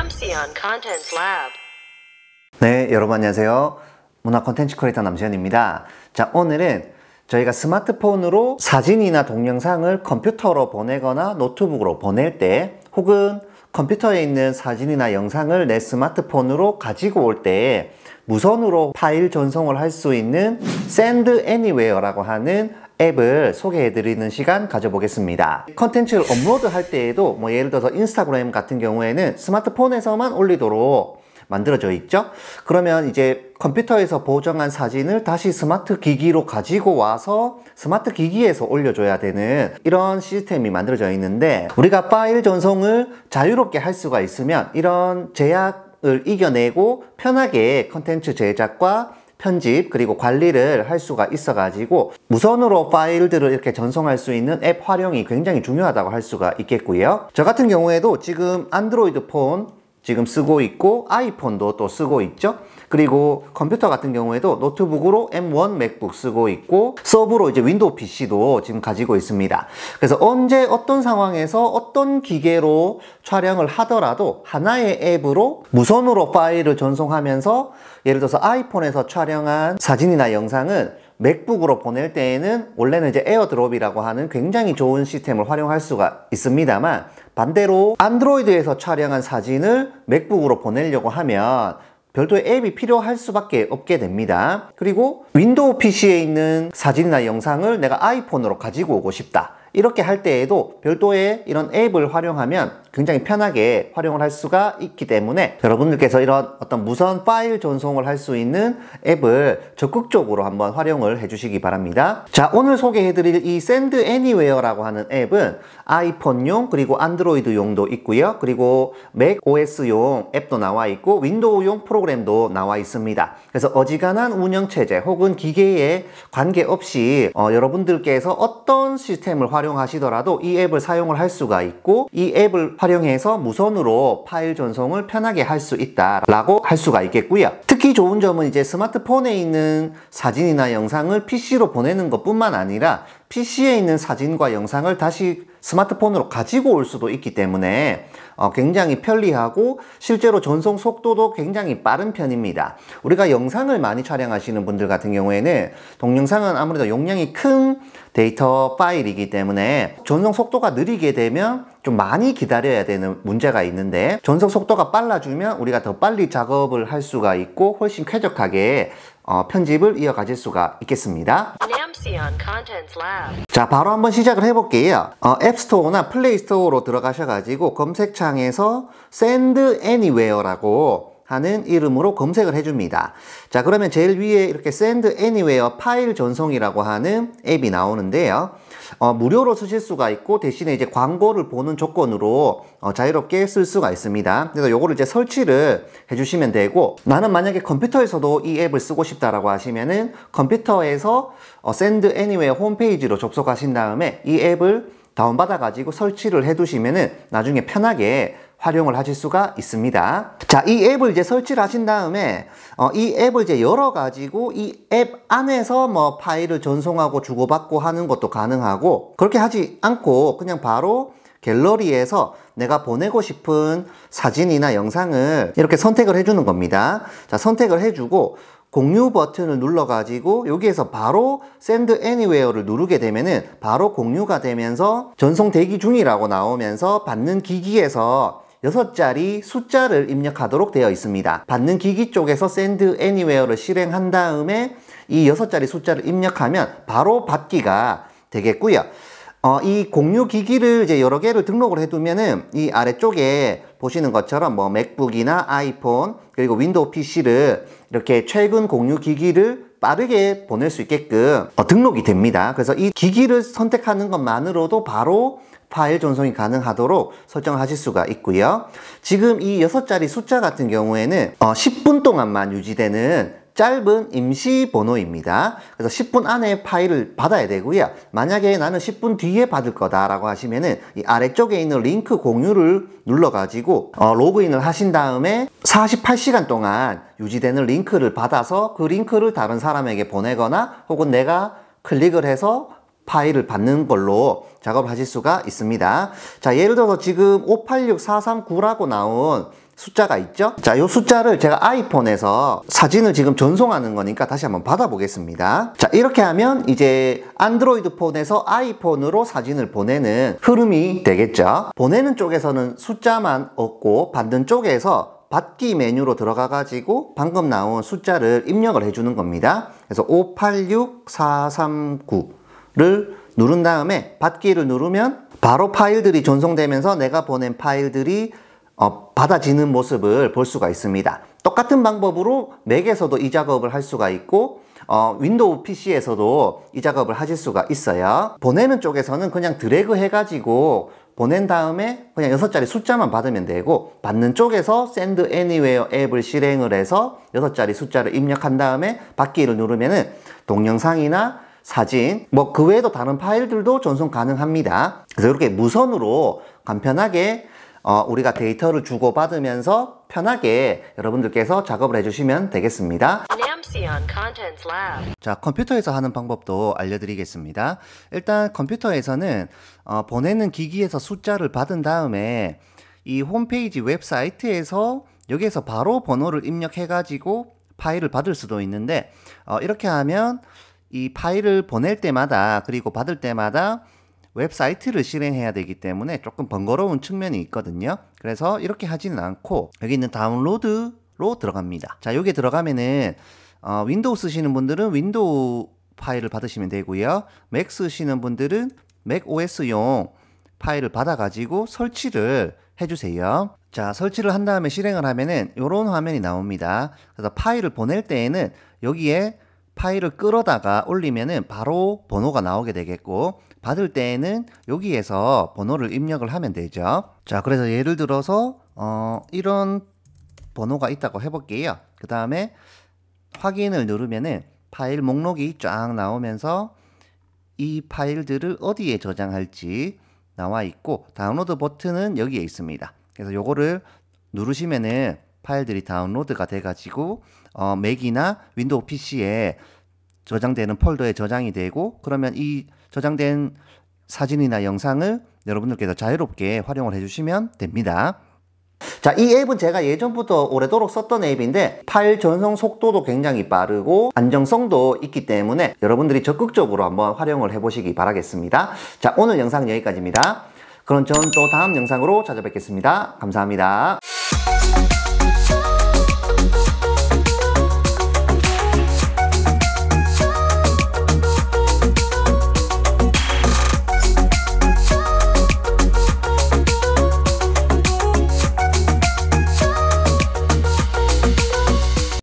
Camsion c o n t e n t Lab. 네, 여러분 안녕하세요. 문화 콘텐츠 크리에이터 남시현입니다. 자, 오늘은 저희가 스마트폰으로 사진이나 동영상을 컴퓨터로 보내거나 노트북으로 보낼 때 혹은 컴퓨터에 있는 사진이나 영상을 내 스마트폰으로 가지고 올 때 무선으로 파일 전송을 할 수 있는 Send Anywhere라고 하는 앱을 소개해드리는 시간 가져보겠습니다. 컨텐츠를 업로드할 때에도 뭐 예를 들어서 인스타그램 같은 경우에는 스마트폰에서만 올리도록 만들어져 있죠. 그러면 이제 컴퓨터에서 보정한 사진을 다시 스마트 기기로 가지고 와서 스마트 기기에서 올려줘야 되는 이런 시스템이 만들어져 있는데 우리가 파일 전송을 자유롭게 할 수가 있으면 이런 제약 을 이겨내고 편하게 컨텐츠 제작과 편집 그리고 관리를 할 수가 있어 가지고 무선으로 파일들을 이렇게 전송할 수 있는 앱 활용이 굉장히 중요하다고 할 수가 있겠고요 저 같은 경우에도 지금 안드로이드 폰 지금 쓰고 있고 아이폰도 또 쓰고 있죠 그리고 컴퓨터 같은 경우에도 노트북으로 M1 맥북 쓰고 있고 서브로 이제 윈도우 PC도 지금 가지고 있습니다 그래서 언제 어떤 상황에서 어떤 기계로 촬영을 하더라도 하나의 앱으로 무선으로 파일을 전송하면서 예를 들어서 아이폰에서 촬영한 사진이나 영상은 맥북으로 보낼 때에는 원래는 이제 에어드롭이라고 하는 굉장히 좋은 시스템을 활용할 수가 있습니다만 반대로 안드로이드에서 촬영한 사진을 맥북으로 보내려고 하면 별도의 앱이 필요할 수밖에 없게 됩니다. 그리고 윈도우 PC에 있는 사진이나 영상을 내가 아이폰으로 가지고 오고 싶다. 이렇게 할 때에도 별도의 이런 앱을 활용하면 굉장히 편하게 활용을 할 수가 있기 때문에 여러분들께서 이런 어떤 무선 파일 전송을 할 수 있는 앱을 적극적으로 한번 활용을 해주시기 바랍니다. 자 오늘 소개해드릴 이 샌드 애니웨어라고 하는 앱은 아이폰용 그리고 안드로이드용도 있고요. 그리고 맥 OS용 앱도 나와 있고 윈도우용 프로그램도 나와 있습니다. 그래서 어지간한 운영체제 혹은 기계에 관계없이 어, 여러분들께서 어떤 시스템을 활용 활용하시더라도 이 앱을 사용을 할 수가 있고 이 앱을 활용해서 무선으로 파일 전송을 편하게 할 수 있다라고 할 수가 있겠고요. 특히 좋은 점은 이제 스마트폰에 있는 사진이나 영상을 PC로 보내는 것뿐만 아니라 PC에 있는 사진과 영상을 다시 스마트폰으로 가지고 올 수도 있기 때문에 어, 굉장히 편리하고 실제로 전송 속도도 굉장히 빠른 편입니다. 우리가 영상을 많이 촬영하시는 분들 같은 경우에는 동영상은 아무래도 용량이 큰 데이터 파일이기 때문에 전송 속도가 느리게 되면 좀 많이 기다려야 되는 문제가 있는데 전송 속도가 빨라주면 우리가 더 빨리 작업을 할 수가 있고 훨씬 쾌적하게 어, 편집을 이어가질 수가 있겠습니다. 네. 자 바로 한번 시작을 해볼게요 어, 앱스토어나 플레이스토어로 들어가셔가지고 검색창에서 Send Anywhere라고 하는 이름으로 검색을 해줍니다 자 그러면 제일 위에 이렇게 Send Anywhere 파일 전송이라고 하는 앱이 나오는데요 어, 무료로 쓰실 수가 있고 대신에 이제 광고를 보는 조건으로 어, 자유롭게 쓸 수가 있습니다. 그래서 요거를 이제 설치를 해주시면 되고 나는 만약에 컴퓨터에서도 이 앱을 쓰고 싶다라고 하시면은 컴퓨터에서 어, 샌드 애니웨어 홈페이지로 접속하신 다음에 이 앱을 다운받아 가지고 설치를 해 두시면은 나중에 편하게 활용을 하실 수가 있습니다. 자, 이 앱을 이제 설치를 하신 다음에 어, 이 앱을 이제 열어가지고 이 앱 안에서 뭐 파일을 전송하고 주고받고 하는 것도 가능하고 그렇게 하지 않고 그냥 바로 갤러리에서 내가 보내고 싶은 사진이나 영상을 이렇게 선택을 해주는 겁니다. 자, 선택을 해주고 공유 버튼을 눌러가지고 여기에서 바로 Send Anywhere를 누르게 되면은 바로 공유가 되면서 전송 대기 중이라고 나오면서 받는 기기에서 여섯 자리 숫자를 입력하도록 되어 있습니다. 받는 기기 쪽에서 send anywhere를 실행한 다음에 이 여섯 자리 숫자를 입력하면 바로 받기가 되겠고요. 어, 이 공유 기기를 이제 여러 개를 등록을 해두면은 이 아래쪽에 보시는 것처럼 뭐 맥북이나 아이폰 그리고 윈도우 PC를 이렇게 최근 공유 기기를 빠르게 보낼 수 있게끔 어, 등록이 됩니다. 그래서 이 기기를 선택하는 것만으로도 바로 파일 전송이 가능하도록 설정하실 수가 있고요. 지금 이 6자리 숫자 같은 경우에는 어, 10분 동안만 유지되는 짧은 임시 번호입니다. 그래서 10분 안에 파일을 받아야 되고요. 만약에 나는 10분 뒤에 받을 거다라고 하시면은 이 아래쪽에 있는 링크 공유를 눌러가지고 어, 로그인을 하신 다음에 48시간 동안 유지되는 링크를 받아서 그 링크를 다른 사람에게 보내거나 혹은 내가 클릭을 해서 파일을 받는 걸로 작업을 하실 수가 있습니다. 자, 예를 들어서 지금 586439라고 나온 숫자가 있죠? 자, 이 숫자를 제가 아이폰에서 사진을 지금 전송하는 거니까 다시 한번 받아보겠습니다. 자, 이렇게 하면 이제 안드로이드 폰에서 아이폰으로 사진을 보내는 흐름이 되겠죠? 보내는 쪽에서는 숫자만 얻고 받는 쪽에서 받기 메뉴로 들어가 가지고 방금 나온 숫자를 입력을 해주는 겁니다. 그래서 586439를 누른 다음에 받기를 누르면 바로 파일들이 전송되면서 내가 보낸 파일들이 어, 받아지는 모습을 볼 수가 있습니다. 똑같은 방법으로 맥에서도 이 작업을 할 수가 있고 어, 윈도우 PC에서도 이 작업을 하실 수가 있어요. 보내는 쪽에서는 그냥 드래그 해가지고 보낸 다음에 그냥 6자리 숫자만 받으면 되고 받는 쪽에서 Send Anywhere 앱을 실행을 해서 6자리 숫자를 입력한 다음에 받기를 누르면 은 동영상이나 사진 뭐 그 외에도 다른 파일들도 전송 가능합니다 그래서 이렇게 무선으로 간편하게 어, 우리가 데이터를 주고받으면서 편하게 여러분들께서 작업을 해주시면 되겠습니다 자 컴퓨터에서 하는 방법도 알려드리겠습니다 일단 컴퓨터에서는 어, 보내는 기기에서 숫자를 받은 다음에 이 홈페이지 웹사이트에서 여기에서 바로 번호를 입력해 가지고 파일을 받을 수도 있는데 어, 이렇게 하면 이 파일을 보낼 때마다 그리고 받을 때마다 웹사이트를 실행해야 되기 때문에 조금 번거로운 측면이 있거든요. 그래서 이렇게 하지는 않고 여기 있는 다운로드로 들어갑니다. 자, 여기에 들어가면은 어, 윈도우 쓰시는 분들은 윈도우 파일을 받으시면 되고요. 맥 쓰시는 분들은 맥 OS용 파일을 받아가지고 설치를 해주세요. 자, 설치를 한 다음에 실행을 하면은 이런 화면이 나옵니다. 그래서 파일을 보낼 때에는 여기에 파일을 끌어다가 올리면은 바로 번호가 나오게 되겠고 받을 때에는 여기에서 번호를 입력을 하면 되죠 자 그래서 예를 들어서 어 이런 번호가 있다고 해볼게요 그 다음에 확인을 누르면은 파일 목록이 쫙 나오면서 이 파일들을 어디에 저장할지 나와 있고 다운로드 버튼은 여기에 있습니다 그래서 요거를 누르시면은 파일들이 다운로드가 돼가지고 어, 맥이나 윈도우 PC에 저장되는 폴더에 저장이 되고 그러면 이 저장된 사진이나 영상을 여러분들께서 자유롭게 활용을 해주시면 됩니다. 자, 이 앱은 제가 예전부터 오래도록 썼던 앱인데 파일 전송 속도도 굉장히 빠르고 안정성도 있기 때문에 여러분들이 적극적으로 한번 활용을 해보시기 바라겠습니다. 자, 오늘 영상 여기까지입니다. 그럼 저는 또 다음 영상으로 찾아뵙겠습니다. 감사합니다.